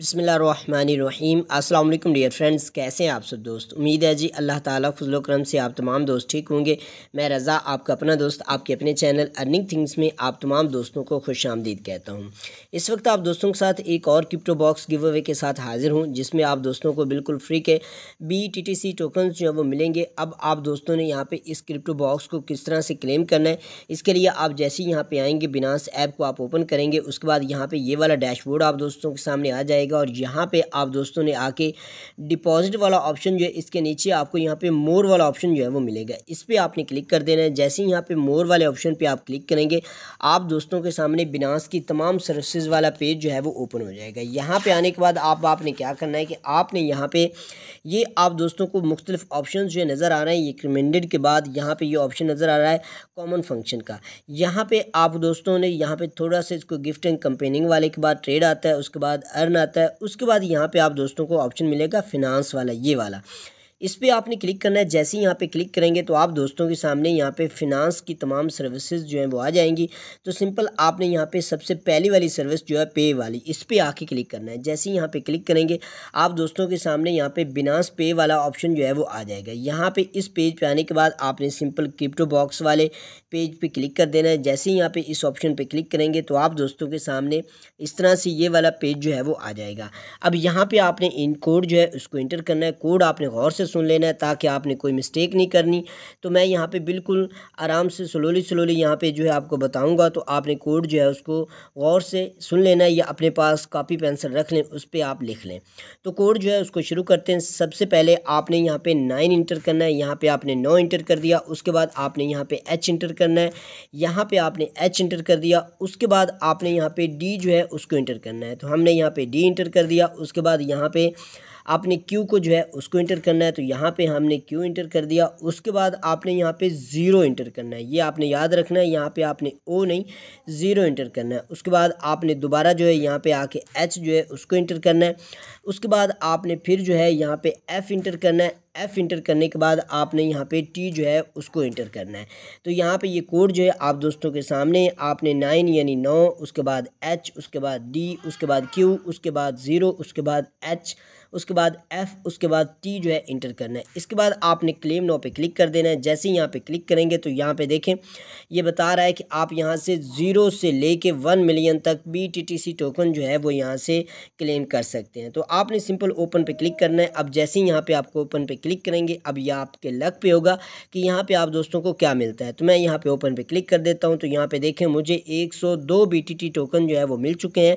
बसमीम अस्सलाम dear friends कैसे हैं आप सब दोस्त उम्मीद है जी अल्लाह ताला फजल करम से आप तमाम दोस्त ठीक होंगे मैं रज़ा आपका अपना दोस्त आपके अपने चैनल अर्निंग थिंग्स में आप तमाम दोस्तों को खुश आमदीद कहता हूं इस वक्त आप दोस्तों के साथ एक और क्रिप्टो बॉक्स गिव अवे के साथ हाजिर हूँ जिसमें आप दोस्तों को बिल्कुल फ्री के B T T C token जो है वो मिलेंगे अब आप दोस्तों ने यहाँ पर इस क्रिप्टो बॉक्स को किस तरह से क्लेम करना है इसके लिए आप जैसे ही यहाँ पर आएँगे बिनास ऐप को आप ओपन करेंगे उसके बाद यहाँ पर ये वाला डैशबोर्ड आप दोस्तों के सामने आ जाएगा जाएगा और यहाँ पे आप दोस्तों ने आके डिपॉजिट वाला ऑप्शन जो है इसके नीचे आपको यहाँ पे मोर वाला ऑप्शन जो है वो मिलेगा इस पर आपने क्लिक कर देना है जैसे ही यहाँ पे मोर वाले ऑप्शन पे आप क्लिक करेंगे आप दोस्तों के सामने बिनास की तमाम सर्विसज वाला पेज जो है वो ओपन हो जाएगा यहाँ पर आने के बाद आप आपने क्या करना है कि आपने यहाँ पर ये आप दोस्तों को मुख्तलिफ ऑप्शन जो नज़र आ रहे हैं ये रिकमेंडेड के बाद यहाँ पर ये ऑप्शन नज़र आ रहा है कॉमन फंक्शन का यहाँ पर आप दोस्तों ने यहाँ पर थोड़ा सा इसको गिफ्ट एंड कंपेनिंग वाले के बाद ट्रेड आता है उसके बाद अर्न आता है जाता है उसके बाद यहाँ पे आप दोस्तों को ऑप्शन मिलेगा फिनांस वाला ये वाला इस पर आपने क्लिक करना है जैसे ही यहाँ पे क्लिक करेंगे तो आप दोस्तों के सामने यहाँ पे फिनांस की तमाम सर्विसेज जो हैं वो आ जाएंगी तो सिंपल आपने यहाँ पे सबसे पहली वाली सर्विस जो है पे वाली इस पर आके क्लिक करना है जैसे ही यहाँ पे क्लिक करेंगे आप दोस्तों के सामने यहाँ पे बिनास पे वाला ऑप्शन जो है वो आ जाएगा यहाँ पर पे इस पेज पर आने के बाद आपने सिंपल क्रिप्टो बॉक्स वाले पेज पर क्लिक कर देना है जैसे ही यहाँ पर इस ऑप्शन पर क्लिक करेंगे तो आप दोस्तों के सामने इस तरह से ये वाला पेज जो है वो आ जाएगा अब यहाँ पर आपने इन कोड जो है उसको इंटर करना है कोड आपने गौर से सुन लेना है ताकि आपने कोई मिस्टेक नहीं करनी तो मैं यहाँ पे बिल्कुल आराम से स्लोली स्लोली यहाँ पे जो है आपको बताऊँगा तो आपने कोड जो है उसको गौर से सुन लेना है या अपने पास कापी पेंसिल रख लें उस पर आप लिख लें तो कोड जो है उसको शुरू करते हैं सबसे पहले आपने यहाँ पर नाइन इंटर करना है यहाँ पर आपने नौ इंटर कर दिया उसके बाद आपने यहाँ पर एच इंटर करना है यहाँ पर आपने एच इंटर कर दिया उसके बाद आपने यहाँ पर डी जो है उसको इंटर करना है तो हमने यहाँ पर डी इंटर कर दिया उसके बाद यहाँ पर आपने क्यू को जो है उसको इंटर करना है तो यहाँ पे हमने क्यू इंटर कर दिया उसके बाद आपने यहाँ पे ज़ीरो इंटर करना है ये आपने याद रखना है यहाँ पे आपने ओ नहीं ज़ीरो इंटर करना है उसके बाद आपने दोबारा जो है यहाँ पे आके एच जो है उसको इंटर करना है उसके बाद आपने फिर जो है यहाँ पे एफ़ इंटर करना है एफ़ इंटर करने के बाद आपने यहाँ पे टी जो है उसको इंटर करना है तो यहाँ पे ये कोड जो है आप दोस्तों के सामने आपने नाइन यानी नौ उसके बाद एच उसके बाद डी उसके बाद क्यू उसके बाद ज़ीरो उसके बाद एच उसके बाद एफ़ उसके बाद टी जो है इंटर करना है इसके बाद आपने क्लेम नौ पे क्लिक कर देना है जैसे ही यहाँ पे क्लिक करेंगे तो यहाँ पे देखें ये बता रहा है कि आप यहाँ से ज़ीरो से लेके वन मिलियन तक B T T C token जो है वो यहाँ से क्लेम कर सकते हैं तो आपने सिंपल ओपन पे क्लिक करना है अब जैसे ही यहाँ पे आपको ओपन पे क्लिक करेंगे अब यह आपके लक पे होगा कि यहाँ पे आप दोस्तों को क्या मिलता है तो मैं यहाँ पे ओपन पे क्लिक कर देता हूँ तो यहाँ पे देखें मुझे 102 टी टोकन जो है वो मिल चुके हैं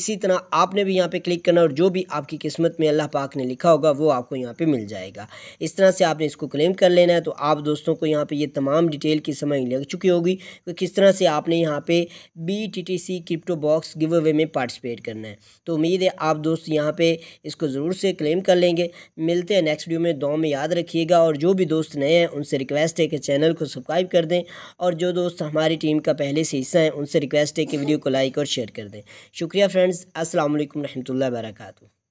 इसी तरह आपने भी यहाँ पे क्लिक करना और जो भी आपकी किस्मत में अल्लाह पाक ने लिखा होगा वो आपको यहाँ पर मिल जाएगा इस तरह से आपने इसको क्लेम कर लेना है तो आप दोस्तों को यहाँ पर ये तमाम डिटेल की समझ लग चुकी होगी कि किस तरह से आपने यहाँ पर B crypto box giveaway में पार्टिसिपेट करना है तो उम्मीद है आप दोस्त यहाँ पर इसको ज़रूर से क्लेम कर लेंगे मिलते हैं नेक्स्ट वीडियो में दुआ में याद रखिएगा और जो भी दोस्त नए हैं उनसे रिक्वेस्ट है कि चैनल को सब्सक्राइब कर दें और जो दोस्त हमारी टीम का पहले से हिस्सा है उनसे रिक्वेस्ट है कि वीडियो को लाइक और शेयर कर दें शुक्रिया फ्रेंड्स असल वरहमल वर्का